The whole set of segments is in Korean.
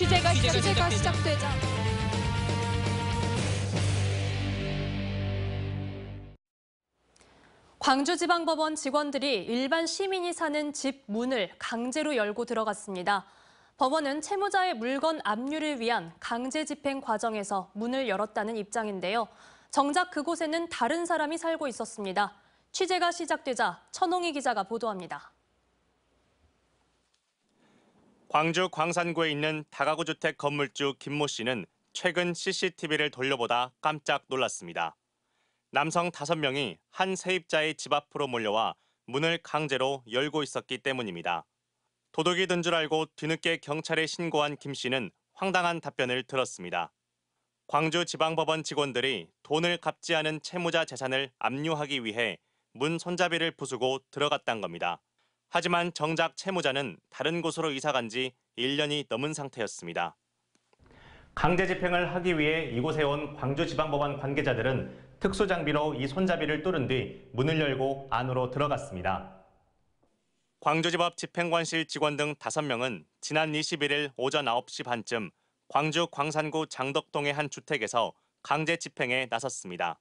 취재가, 취재가, 취재가 시작되자. 광주지방법원 직원들이 일반 시민이 사는 집 문을 강제로 열고 들어갔습니다. 법원은 채무자의 물건 압류를 위한 강제 집행 과정에서 문을 열었다는 입장인데요. 정작 그곳에는 다른 사람이 살고 있었습니다. 취재가 시작되자 천홍희 기자가 보도합니다. 광주 광산구에 있는 다가구 주택 건물주 김모 씨는 최근 CCTV를 돌려보다 깜짝 놀랐습니다. 남성 5명이 한 세입자의 집 앞으로 몰려와 문을 강제로 열고 있었기 때문입니다. 도둑이 든 줄 알고 뒤늦게 경찰에 신고한 김 씨는 황당한 답변을 들었습니다. 광주 지방법원 직원들이 돈을 갚지 않은 채무자 재산을 압류하기 위해 문 손잡이를 부수고 들어갔단 겁니다. 하지만 정작 채무자는 다른 곳으로 이사간 지 1년이 넘은 상태였습니다. 강제 집행을 하기 위해 이곳에 온 광주지방법원 관계자들은 특수 장비로 이 손잡이를 뚫은 뒤 문을 열고 안으로 들어갔습니다. 광주지법 집행관실 직원 등 5명은 지난 21일 오전 9시 반쯤 광주 광산구 장덕동의 한 주택에서 강제 집행에 나섰습니다.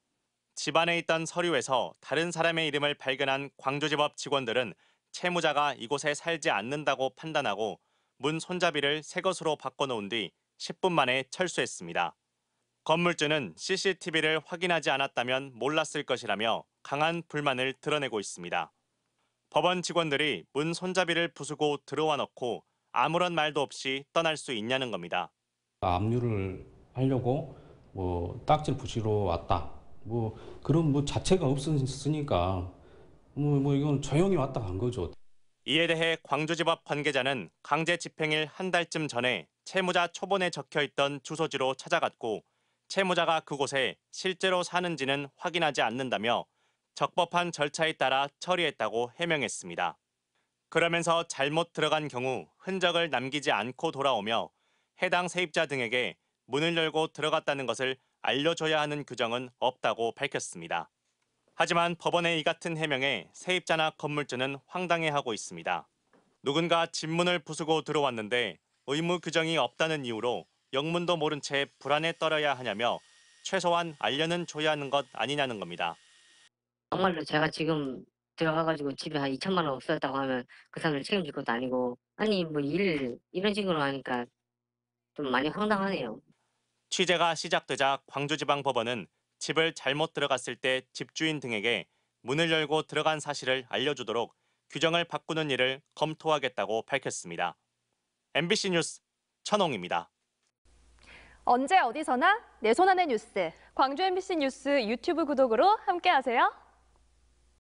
집안에 있던 서류에서 다른 사람의 이름을 발견한 광주지법 직원들은 채무자가 이곳에 살지 않는다고 판단하고 문 손잡이를 새 것으로 바꿔놓은 뒤 10분 만에 철수했습니다. 건물주는 CCTV를 확인하지 않았다면 몰랐을 것이라며 강한 불만을 드러내고 있습니다. 법원 직원들이 문 손잡이를 부수고 들어와 넣고 아무런 말도 없이 떠날 수 있냐는 겁니다. 압류를 하려고 뭐 딱지를 부이러 왔다. 뭐 그런 뭐 자체가 없으니까 뭐, 뭐 이건 조용히 왔다 간 거죠. 이에 대해 광주지법 관계자는 강제 집행일 한 달쯤 전에 채무자 초본에 적혀 있던 주소지로 찾아갔고 채무자가 그곳에 실제로 사는지는 확인하지 않는다며 적법한 절차에 따라 처리했다고 해명했습니다. 그러면서 잘못 들어간 경우 흔적을 남기지 않고 돌아오며 해당 세입자 등에게 문을 열고 들어갔다는 것을 알려줘야 하는 규정은 없다고 밝혔습니다. 하지만 법원의 이 같은 해명에 세입자나 건물주는 황당해하고 있습니다. 누군가 집문을 부수고 들어왔는데 의무 규정이 없다는 이유로 영문도 모른 채 불안에 떨어야 하냐며 최소한 알려는 줘야 하는 것 아니냐는 겁니다. 정말로 제가 지금 들어가가지고 집에 한 2천만 원 없었다고 하면 그 사람을 책임질 것도 아니고 아니 뭐 일 이런 식으로 하니까 좀 많이 황당하네요. 취재가 시작되자 광주지방법원은 집을 잘못 들어갔을 때 집주인 등에게 문을 열고 들어간 사실을 알려주도록 규정을 바꾸는 일을 검토하겠다고 밝혔습니다. MBC 뉴스 천홍입니다. 언제 어디서나 내 손안의 뉴스. 광주 MBC 뉴스 유튜브 구독으로 함께하세요.